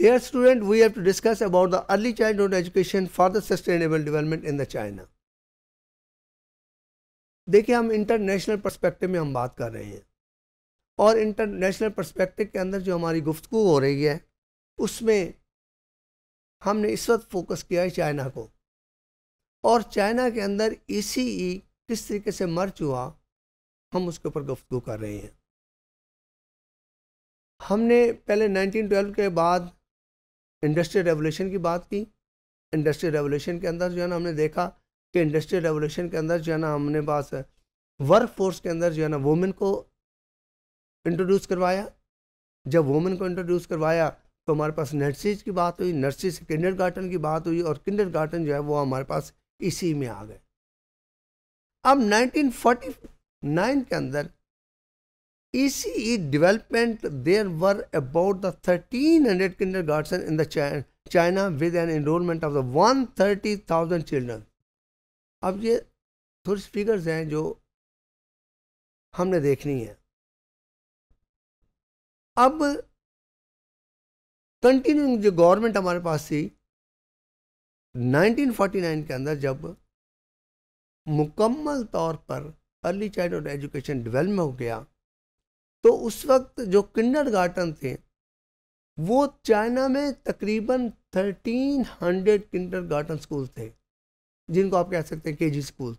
Dear student, we have to discuss about the early childhood education for the sustainable development in the China. देखिए हम international perspective में हम बात कर रहे हैं और इंटरनेशनल परस्पेक्टिव के अंदर जो हमारी गुफ्तु हो रही है उसमें हमने इस वक्त फोकस किया है चाइना को और चाइना के अंदर ई किस तरीके से मर्च हुआ हम उसके ऊपर गुफ्तु कर रहे हैं हमने पहले 1912 के बाद इंडस्ट्रियल रेवोल्यूशन की बात की इंडस्ट्रियल रेवोल्यूशन के अंदर जो है ना हमने देखा कि इंडस्ट्रियल रेवोल्यूशन के अंदर जो है ना हमने पास वर्क फोर्स के अंदर जो है ना वोमेन को इंट्रोड्यूस करवाया जब वोमेन को इंट्रोड्यूस करवाया तो हमारे पास नर्सिस की बात हुई नर्सिस से किंडर गार्डन की बात हुई और किंडर गार्डन जो है वो हमारे पास इसी में आ गए अब नाइन के अंदर ECE development, there were about the 1300 kindergarten in the China, China with an enrollment of the 130,000 children. अब ये थोड़ी फिगर्स हैं जो हमने देखनी है अब कंटिन्यूइंग जो गवर्नमेंट हमारे पास थी 1949 के अंदर जब मुकम्मल तौर पर अर्ली चाइल्डहुड एजुकेशन डेवलप हो गया तो उस वक्त जो किंडर गार्टन थे वो चाइना में तकरीबन thirteen hundred kindergarten school थे जिनको आप कह सकते हैं के जी स्कूल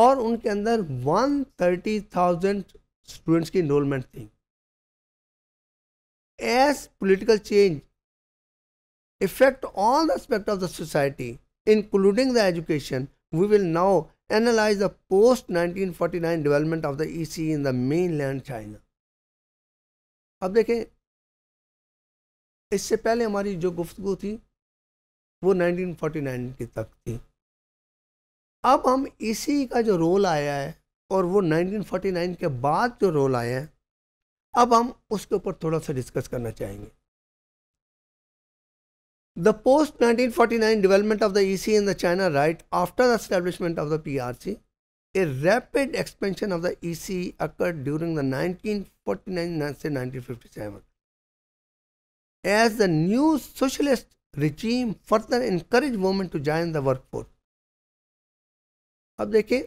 और उनके अंदर वन थर्टी थाउजेंड स्टूडेंट्स की इनरोलमेंट थी as political change effect all the aspect of the society including the education we will now analyze the post-1949 development of the EC in the mainland China. अब देखें इससे पहले हमारी जो गुफ्तु थी वो 1949 की तक थी अब हम इसी e का जो रोल आया है और वो 1949 के बाद जो रोल आया है अब हम उसके ऊपर थोड़ा सा डिस्कस करना चाहेंगे The post-1949 development of the EC in the China right after the establishment of the PRC, a rapid expansion of the EC occurred during the 1949-1957. As the new socialist regime further encouraged women to join the workforce. अब देखें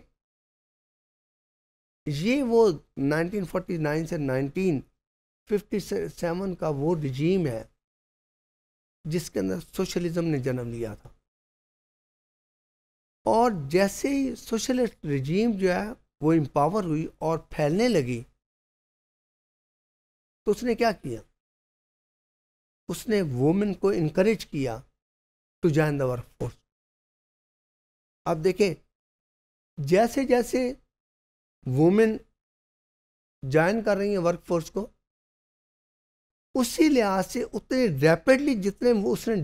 ये वो 1949 से 1957 का वो regime है जिसके अंदर सोशलिज्म ने जन्म लिया था और जैसे ही सोशलिस्ट रिजीम जो है वो एम्पावर हुई और फैलने लगी तो उसने क्या किया उसने वोमेन को इनक्रेज किया to join the work force अब देखें जैसे जैसे वोमेन ज्वाइन कर रही हैं वर्क फोर्स को उसी लिहाज से उतने रैपिडली जितने वो उसने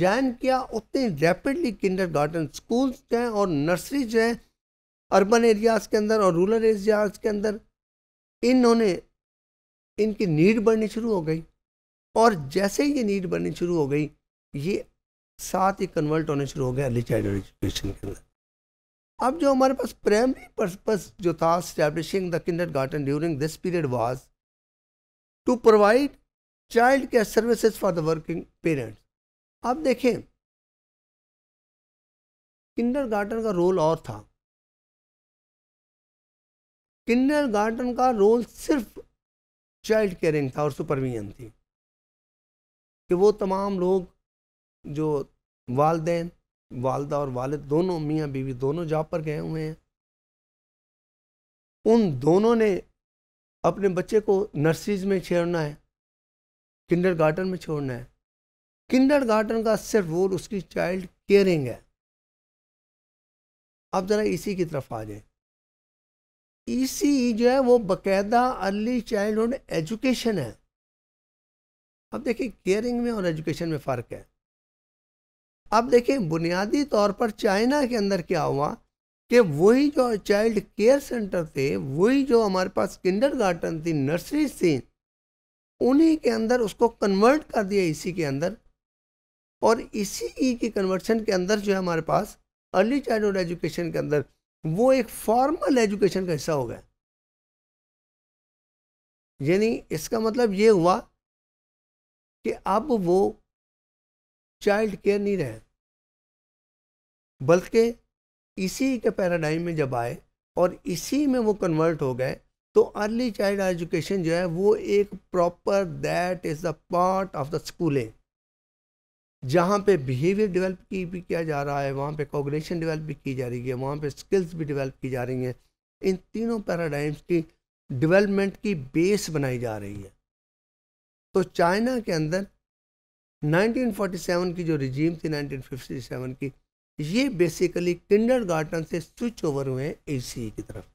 ज्वाइन किया उतने रैपिडली किंडर गार्डन स्कूल जो हैं और नर्सरी जो हैं अर्बन एरियाज़ के अंदर और रूरल एरियाज़ के अंदर इन्होंने इनकी नीड बढ़नी शुरू हो गई और जैसे ही ये नीड बढ़नी शुरू हो गई ये साथ ही कन्वर्ट होने शुरू हो गया अर्ली चाइल्ड एजुकेशन के अंदर अब जो हमारे पास प्राइमरी पर्पस जो था establishing the kindergarten during this period was to provide child care services for the working parents आप देखें किंडर गार्डन का रोल और था किंडर गार्डन का रोल सिर्फ चाइल्ड केयरिंग था और सुपरविजन थी कि वो तमाम लोग जो वालदे वालदा और वालद दोनों मियाँ बीवी दोनों जॉब पर गए हुए हैं उन दोनों ने अपने बच्चे को नर्सरीज में छेड़ना है किंडर गार्डन में छोड़ना है किंडर गार्डन का सिर्फ रोल उसकी चाइल्ड केयरिंग है आप ज़रा इसी की तरफ आ जाए इसी जो है वो बकायदा अर्ली चाइल्डहुड एजुकेशन है अब देखिए केयरिंग में और एजुकेशन में फ़र्क है अब देखिए बुनियादी तौर पर चाइना के अंदर क्या हुआ कि वही जो चाइल्ड केयर सेंटर थे वही जो हमारे पास किंडर गार्डन थी नर्सरीज थी उन्हीं के अंदर उसको कन्वर्ट कर दिया इसी के अंदर और इसी ई e की कन्वर्शन के अंदर जो है हमारे पास अर्ली चाइल्डहुड एजुकेशन के अंदर वो एक फॉर्मल एजुकेशन का हिस्सा हो गया यानी इसका मतलब ये हुआ कि अब वो चाइल्ड केयर नहीं रहे बल्कि इसी के पैराडाइम में जब आए और इसी में वो कन्वर्ट हो गए तो अर्ली चाइल्ड एजुकेशन जो है वो एक proper that is the part of the schooling जहाँ पे बिहेवियर डेवलप की भी किया जा रहा है वहाँ पे कॉग्रेशन डेवलप भी की जा रही है वहाँ पे स्किल्स भी डेवलप की जा रही हैं इन तीनों पैराडाइम्स की डेवलपमेंट की बेस बनाई जा रही है तो चाइना के अंदर 1947 की जो रिजीम थी 1957 की ये बेसिकली किंडर गार्डन से स्विच ओवर हुए हैं ए e की तरफ